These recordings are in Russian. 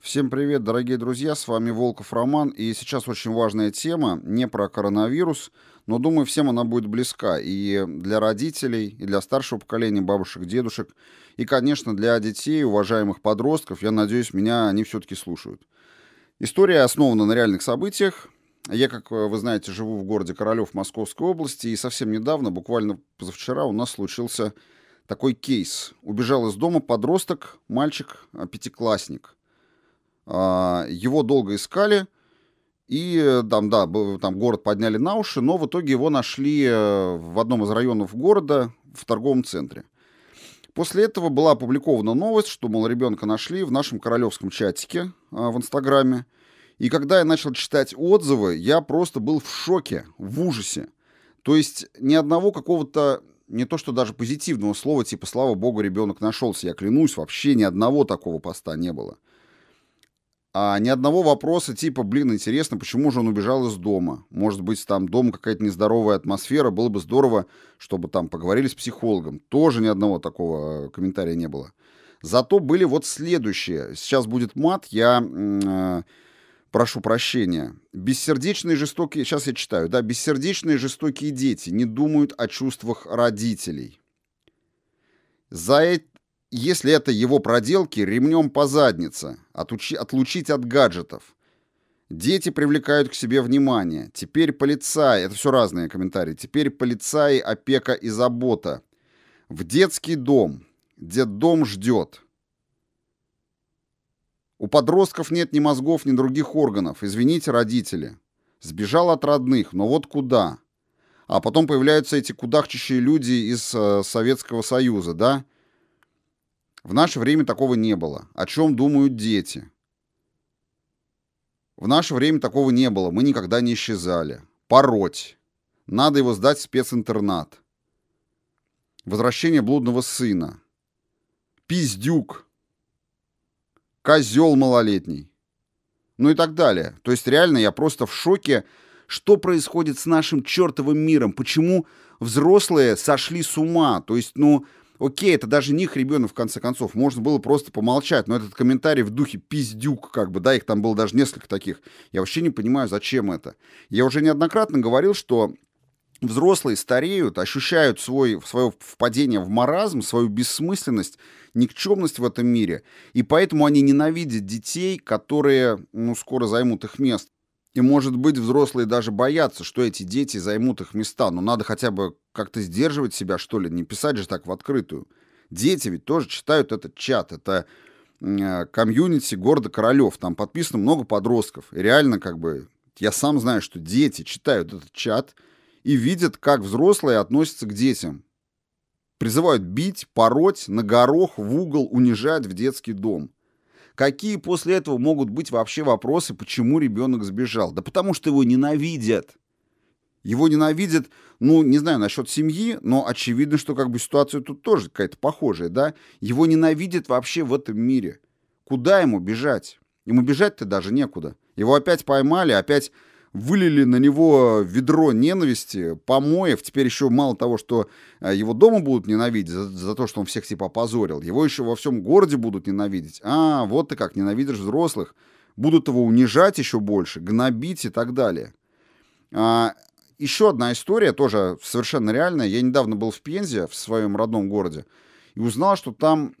Всем привет, дорогие друзья, с вами Волков Роман, и сейчас очень важная тема, не про коронавирус, но, думаю, всем она будет близка и для родителей, и для старшего поколения бабушек, дедушек, и, конечно, для детей, уважаемых подростков, я надеюсь, меня они все-таки слушают. История основана на реальных событиях. Я, как э, вы знаете, живу в городе Королев Московской области, и совсем недавно, буквально позавчера, у нас случился такой кейс. Убежал из дома подросток, мальчик, э, пятиклассник – а, его долго искали, и э, там, да, там город подняли на уши, но в итоге его нашли э, в одном из районов города в торговом центре. После этого была опубликована новость, что, мол, ребенка нашли в нашем королевском чатике а, в Инстаграме. И когда я начал читать отзывы, я просто был в шоке, в ужасе. То есть ни одного какого-то, не то что даже позитивного слова, типа «Слава богу, ребенок нашелся», я клянусь, вообще ни одного такого поста не было. А ни одного вопроса типа, блин, интересно, почему же он убежал из дома? Может быть, там дома какая-то нездоровая атмосфера, было бы здорово, чтобы там поговорили с психологом. Тоже ни одного такого э, комментария не было. Зато были вот следующие. Сейчас будет мат, я э, прошу прощения. Бессердечные жестокие, сейчас я читаю, да, бессердечные жестокие дети не думают о чувствах родителей. За это если это его проделки, ремнем по заднице, отучи, отлучить от гаджетов. Дети привлекают к себе внимание. Теперь полицаи, это все разные комментарии, теперь полицаи, опека и забота. В детский дом. дом ждет. У подростков нет ни мозгов, ни других органов. Извините, родители. Сбежал от родных, но вот куда? А потом появляются эти кудахчащие люди из э, Советского Союза, да? В наше время такого не было. О чем думают дети? В наше время такого не было. Мы никогда не исчезали. Пороть. Надо его сдать в специнтернат. Возвращение блудного сына. Пиздюк. Козел малолетний. Ну и так далее. То есть реально я просто в шоке, что происходит с нашим чертовым миром. Почему взрослые сошли с ума? То есть, ну, Окей, это даже не ребенок в конце концов. Можно было просто помолчать. Но этот комментарий в духе пиздюк, как бы, да, их там было даже несколько таких. Я вообще не понимаю, зачем это. Я уже неоднократно говорил, что взрослые стареют, ощущают свой, свое впадение в маразм, свою бессмысленность, никчемность в этом мире. И поэтому они ненавидят детей, которые ну, скоро займут их место. И, может быть, взрослые даже боятся, что эти дети займут их места, но ну, надо хотя бы как-то сдерживать себя, что ли, не писать же так в открытую. Дети ведь тоже читают этот чат, это э, комьюнити города Королев, там подписано много подростков, и реально как бы я сам знаю, что дети читают этот чат и видят, как взрослые относятся к детям. Призывают бить, пороть, на горох, в угол, унижают в детский дом. Какие после этого могут быть вообще вопросы, почему ребенок сбежал? Да потому что его ненавидят. Его ненавидят, ну, не знаю насчет семьи, но очевидно, что как бы ситуация тут тоже какая-то похожая, да? Его ненавидят вообще в этом мире. Куда ему бежать? Ему бежать-то даже некуда. Его опять поймали, опять вылили на него ведро ненависти, помоев. Теперь еще мало того, что а, его дома будут ненавидеть за, за то, что он всех типа опозорил, его еще во всем городе будут ненавидеть. А, вот ты как, ненавидишь взрослых. Будут его унижать еще больше, гнобить и так далее. А, еще одна история, тоже совершенно реальная. Я недавно был в Пензе, в своем родном городе, и узнал, что там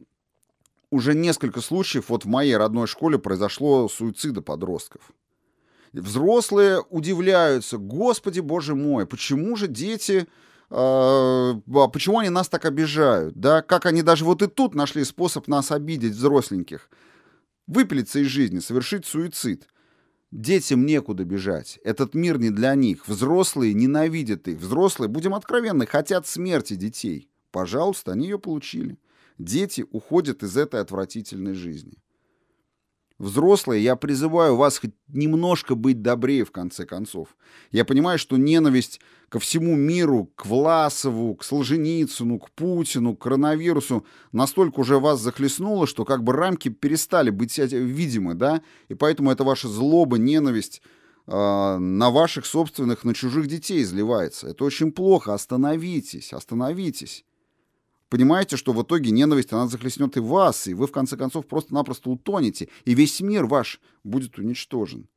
уже несколько случаев вот в моей родной школе произошло суицида подростков. Взрослые удивляются, господи, боже мой, почему же дети а, а почему они нас так обижают, да, как они даже вот и тут нашли способ нас обидеть, взросленьких, выпилиться из жизни, совершить суицид. Детям некуда бежать, этот мир не для них, взрослые ненавидят их, взрослые, будем откровенны, хотят смерти детей. Пожалуйста, они ее получили. Дети уходят из этой отвратительной жизни. Взрослые, я призываю вас хоть немножко быть добрее, в конце концов. Я понимаю, что ненависть ко всему миру, к Власову, к Солженицыну, к Путину, к коронавирусу настолько уже вас захлестнула, что как бы рамки перестали быть видимы, да? И поэтому это ваша злоба, ненависть э, на ваших собственных, на чужих детей изливается. Это очень плохо. Остановитесь, остановитесь. Понимаете, что в итоге ненависть, она захлестнет и вас, и вы, в конце концов, просто-напросто утонете, и весь мир ваш будет уничтожен.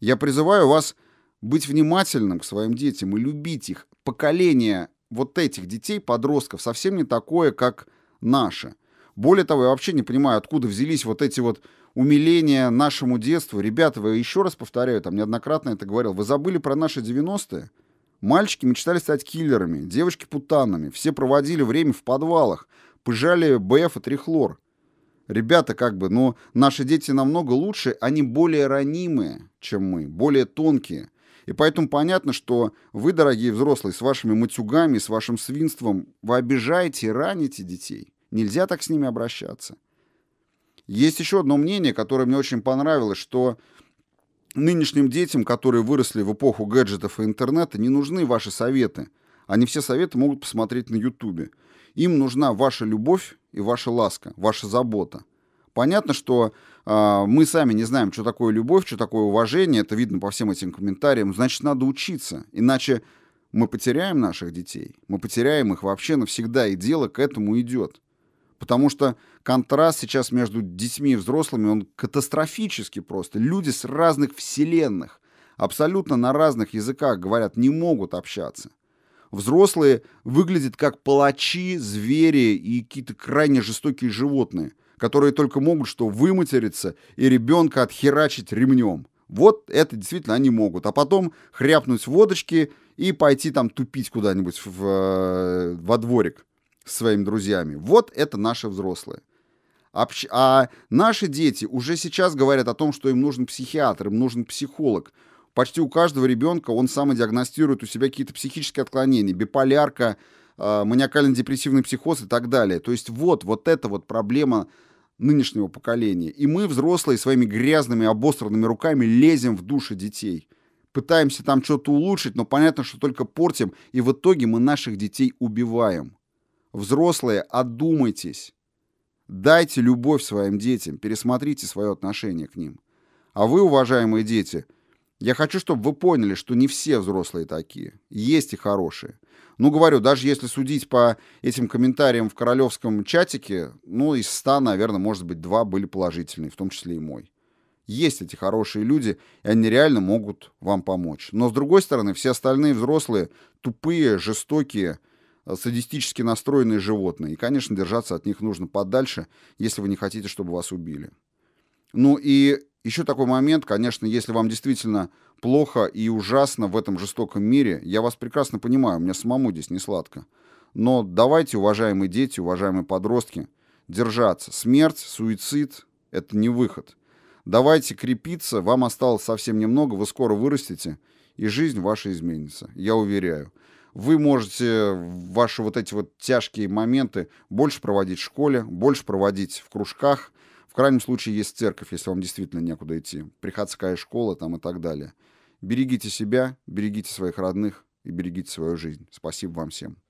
Я призываю вас быть внимательным к своим детям и любить их. Поколение вот этих детей, подростков, совсем не такое, как наше. Более того, я вообще не понимаю, откуда взялись вот эти вот умиления нашему детству. Ребята, вы еще раз повторяю, там неоднократно это говорил, вы забыли про наши 90-е? Мальчики мечтали стать киллерами, девочки — путанами, все проводили время в подвалах, пыжали БФ и трихлор. Ребята как бы, но ну, наши дети намного лучше, они более ранимые, чем мы, более тонкие. И поэтому понятно, что вы, дорогие взрослые, с вашими матюгами, с вашим свинством, вы обижаете и раните детей. Нельзя так с ними обращаться. Есть еще одно мнение, которое мне очень понравилось, что Нынешним детям, которые выросли в эпоху гаджетов и интернета, не нужны ваши советы. Они все советы могут посмотреть на Ютубе. Им нужна ваша любовь и ваша ласка, ваша забота. Понятно, что э, мы сами не знаем, что такое любовь, что такое уважение. Это видно по всем этим комментариям. Значит, надо учиться. Иначе мы потеряем наших детей. Мы потеряем их вообще навсегда, и дело к этому идет. Потому что контраст сейчас между детьми и взрослыми, он катастрофически просто. Люди с разных вселенных, абсолютно на разных языках говорят, не могут общаться. Взрослые выглядят как палачи, звери и какие-то крайне жестокие животные, которые только могут что выматериться и ребенка отхерачить ремнем. Вот это действительно они могут. А потом хряпнуть водочки и пойти там тупить куда-нибудь в, э, во дворик с своими друзьями. Вот это наши взрослые. Общ... А наши дети уже сейчас говорят о том, что им нужен психиатр, им нужен психолог. Почти у каждого ребенка он самодиагностирует у себя какие-то психические отклонения, биполярка, э, маниакально-депрессивный психоз и так далее. То есть вот, вот эта вот проблема нынешнего поколения. И мы, взрослые, своими грязными, обосранными руками лезем в души детей. Пытаемся там что-то улучшить, но понятно, что только портим, и в итоге мы наших детей убиваем. Взрослые, отдумайтесь, Дайте любовь своим детям, пересмотрите свое отношение к ним. А вы, уважаемые дети, я хочу, чтобы вы поняли, что не все взрослые такие. Есть и хорошие. Ну, говорю, даже если судить по этим комментариям в королевском чатике, ну, из ста, наверное, может быть, два были положительные, в том числе и мой. Есть эти хорошие люди, и они реально могут вам помочь. Но, с другой стороны, все остальные взрослые тупые, жестокие, Э, садистически настроенные животные, и, конечно, держаться от них нужно подальше, если вы не хотите, чтобы вас убили. Ну и еще такой момент, конечно, если вам действительно плохо и ужасно в этом жестоком мире, я вас прекрасно понимаю, мне самому здесь не сладко. Но давайте, уважаемые дети, уважаемые подростки, держаться. Смерть, суицид – это не выход. Давайте крепиться, вам осталось совсем немного, вы скоро вырастете, и жизнь ваша изменится, я уверяю вы можете ваши вот эти вот тяжкие моменты больше проводить в школе, больше проводить в кружках. В крайнем случае есть церковь, если вам действительно некуда идти, приходская школа там и так далее. Берегите себя, берегите своих родных и берегите свою жизнь. Спасибо вам всем.